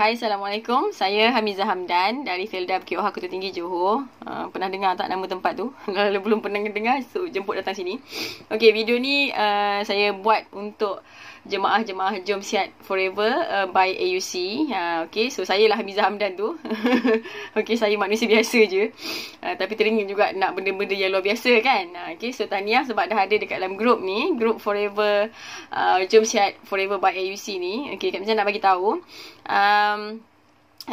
Hai, Assalamualaikum. Saya Hamizah Hamdan dari Felda PKOH Kota Tinggi Johor. Uh, pernah dengar tak nama tempat tu? Kalau belum pernah dengar, so jemput datang sini. Okay, video ni uh, saya buat untuk jemaah-jemaah Jom sihat Forever uh, by AUC. Uh, okay, so saya lah Hamizah Hamdan tu. okay, saya manusia biasa je. Uh, tapi teringin juga nak benda-benda yang luar biasa kan. Uh, okay, so tahniah sebab dah ada dekat dalam grup ni. Grup Forever, uh, Jom sihat Forever by AUC ni. Okay, macam nak bagi tahu. Uh, um,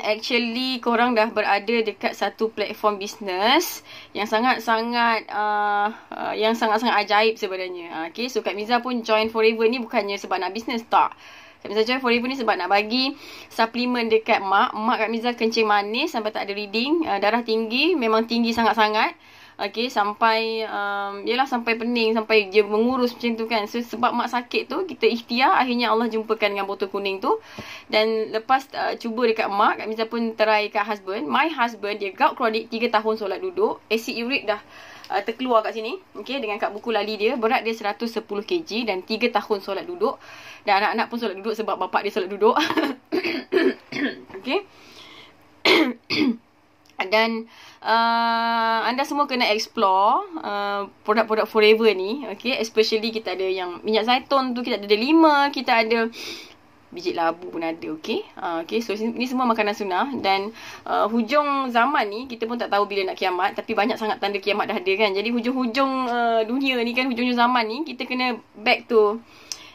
actually korang dah berada dekat satu platform bisnes yang sangat-sangat uh, uh, yang sangat-sangat ajaib sebenarnya. Uh, okay, so Kak Miza pun join Forever ni bukannya sebab nak bisnes tak. Kak Miza join Forever ni sebab nak bagi suplemen dekat mak. Mak Kak Miza kencing manis sampai tak ada reading. Uh, darah tinggi, memang tinggi sangat-sangat. Okay, sampai um, Yelah sampai pening Sampai dia mengurus macam tu kan so, Sebab mak sakit tu Kita ikhtiar Akhirnya Allah jumpakan dengan botol kuning tu Dan lepas uh, cuba dekat mak Kak Miza pun terai kat husband My husband Dia gout chronic 3 tahun solat duduk Acid uric dah uh, terkeluar kat sini Okay, dengan kat buku lali dia Berat dia 110 kg Dan 3 tahun solat duduk Dan anak-anak pun solat duduk Sebab bapak dia solat duduk Okay dan uh, anda semua kena explore uh, produk-produk forever ni okay especially kita ada yang minyak zaitun tu kita ada lima kita ada biji labu pun ada okay? uh, okey so ini semua makanan sunnah dan uh, hujung zaman ni kita pun tak tahu bila nak kiamat tapi banyak sangat tanda kiamat dah ada kan jadi hujung-hujung uh, dunia ni kan hujung-hujung zaman ni kita kena back to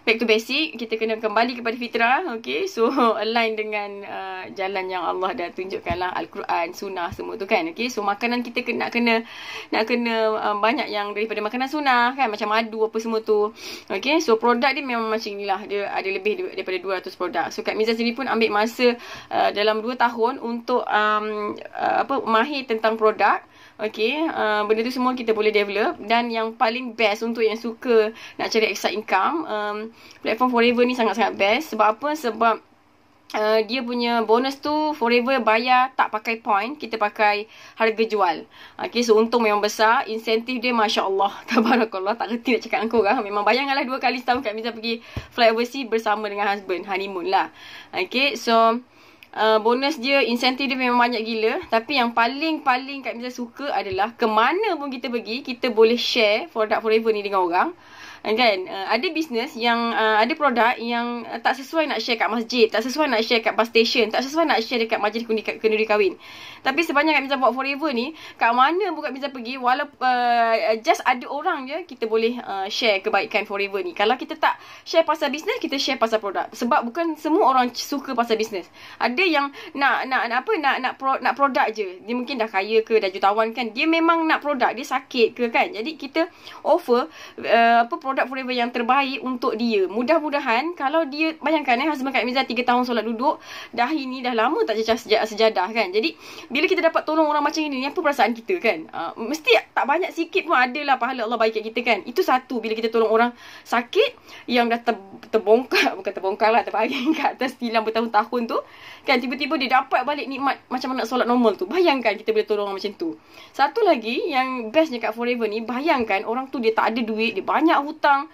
back to basic kita kena kembali kepada fitrah okay. so align dengan uh, jalan yang Allah dah tunjukkanlah al-Quran sunnah semua tu kan okay. so makanan kita kena nak kena nak kena um, banyak yang daripada makanan sunnah kan macam madu apa semua tu okay. so produk dia memang macam inilah dia ada lebih daripada 200 produk so Kak Miza sendiri pun ambil masa uh, dalam 2 tahun untuk um, uh, apa mahir tentang produk Okay, uh, benda tu semua kita boleh develop dan yang paling best untuk yang suka nak cari extra income, um, platform Forever ni sangat-sangat best. Sebab apa? Sebab uh, dia punya bonus tu Forever bayar tak pakai point, kita pakai harga jual. Okay, so untung memang besar. Insentif dia Masya Allah, Tabarakallah, tak reti nak cakap dengan korang. Memang bayangkanlah dua kali setahun Kak Miza pergi flight overseas bersama dengan husband, honeymoon lah. Okay, so... Uh, bonus dia, insentif dia memang banyak gila. Tapi yang paling-paling Kak Mila suka adalah ke mana pun kita pergi, kita boleh share Product Forever ni dengan orang kan uh, ada business yang uh, ada produk yang uh, tak sesuai nak share kat masjid tak sesuai nak share kat bus station tak sesuai nak share dekat majlis kundi kenduri kahwin tapi sebanyak Kak Miza buat forever ni kat mana pun Kak Miza pergi walau uh, just ada orang je kita boleh uh, share kebaikan forever ni kalau kita tak share pasal business kita share pasal produk sebab bukan semua orang suka pasal business ada yang nak nak, nak apa nak nak pro, nak produk je dia mungkin dah kaya ke dah jutawan kan dia memang nak produk dia sakit ke kan jadi kita offer uh, apa produk forever yang terbaik untuk dia. Mudah-mudahan kalau dia bayangkan eh husband Kak Mizah 3 tahun solat duduk, dah ini dah lama tak cecah sejadah kan. Jadi bila kita dapat tolong orang macam ini, apa perasaan kita kan? Uh, mesti tak banyak sikit pun adalah pahala Allah baik kita kan. Itu satu bila kita tolong orang sakit yang dah ter, terbongkar, bukan terbongkar lah, terbaring kat atas tilam bertahun-tahun tu. Kan tiba-tiba dia dapat balik nikmat macam mana nak solat normal tu. Bayangkan kita boleh tolong orang macam tu. Satu lagi yang bestnya kat Forever ni, bayangkan orang tu dia tak ada duit, dia banyak hutang hutang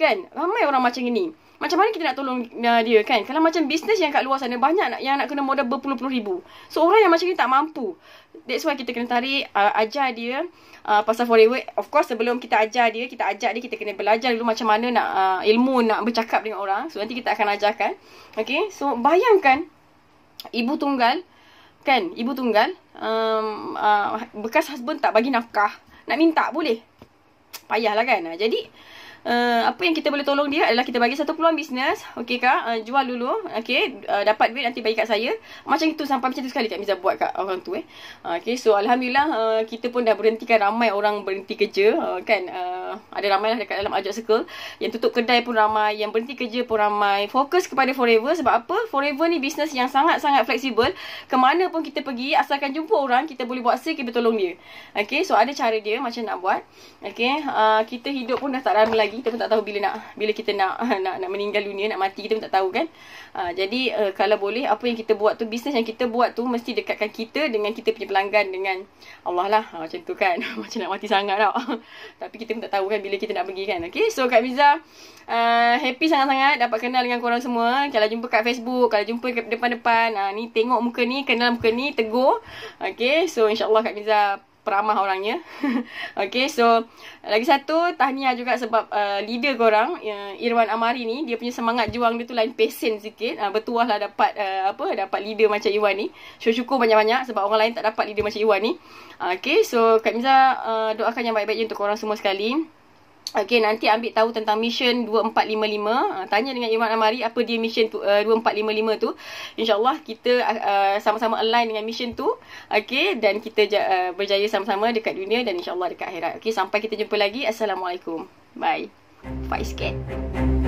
kan ramai orang macam ni macam mana kita nak tolong uh, dia kan kalau macam bisnes yang kat luar sana banyak nak, yang nak kena modal berpuluh-puluh ribu so orang yang macam ni tak mampu that's why kita kena tarik uh, ajar dia uh, pasal forever of course sebelum kita ajar dia kita ajak dia kita kena belajar dulu macam mana nak uh, ilmu nak bercakap dengan orang so nanti kita akan ajarkan okay so bayangkan ibu tunggal kan ibu tunggal um, uh, bekas husband tak bagi nafkah nak minta boleh payahlah kan jadi Eh, apa yang kita boleh tolong dia adalah kita bagi satu peluang bisnes. Okey kak, uh, jual dulu. okay uh, eh, dapat duit nanti bagi kat saya. Macam itu sampai macam tu sekali Kak Miza buat kat orang tu eh. Uh, Okey, so Alhamdulillah uh, kita pun dah berhentikan ramai orang berhenti kerja. Uh, kan, uh, ada ramai lah dekat dalam Ajak Circle. Yang tutup kedai pun ramai, yang berhenti kerja pun ramai. Fokus kepada Forever sebab apa? Forever ni bisnes yang sangat-sangat fleksibel. Kemana pun kita pergi, asalkan jumpa orang, kita boleh buat sale, kita tolong dia. okay, so ada cara dia macam nak buat. okay uh, kita hidup pun dah tak ramai lagi lagi kita pun tak tahu bila nak bila kita nak nak nak meninggal dunia nak mati kita pun tak tahu kan ha, jadi uh, kalau boleh apa yang kita buat tu bisnes yang kita buat tu mesti dekatkan kita dengan kita punya pelanggan dengan Allah lah ha, macam tu kan macam nak mati sangat tau tapi kita pun tak tahu kan bila kita nak pergi kan okey so kak Miza uh, happy sangat-sangat dapat kenal dengan korang semua kalau jumpa kat Facebook kalau jumpa kat depan-depan uh, ni tengok muka ni kenal muka ni tegur okey so insyaallah kak Miza Ramah orangnya. okay, so lagi satu tahniah juga sebab uh, leader korang, uh, Irwan Amari ni, dia punya semangat juang dia tu lain pesen sikit. Uh, bertuah lah dapat uh, apa, dapat leader macam Irwan ni. Syukur-syukur banyak-banyak sebab orang lain tak dapat leader macam Irwan ni. Uh, okay, so Kak Miza uh, doakan yang baik-baik untuk korang semua sekali. Okay, nanti ambil tahu tentang mission 2455. Ah, tanya dengan Iman Amari apa dia mission tu, uh, eh, 2455 tu. InsyaAllah kita uh, sama-sama align dengan mission tu. Okay, dan kita uh, berjaya sama-sama dekat dunia dan insyaAllah dekat akhirat. Okay, sampai kita jumpa lagi. Assalamualaikum. Bye. Bye, sikit.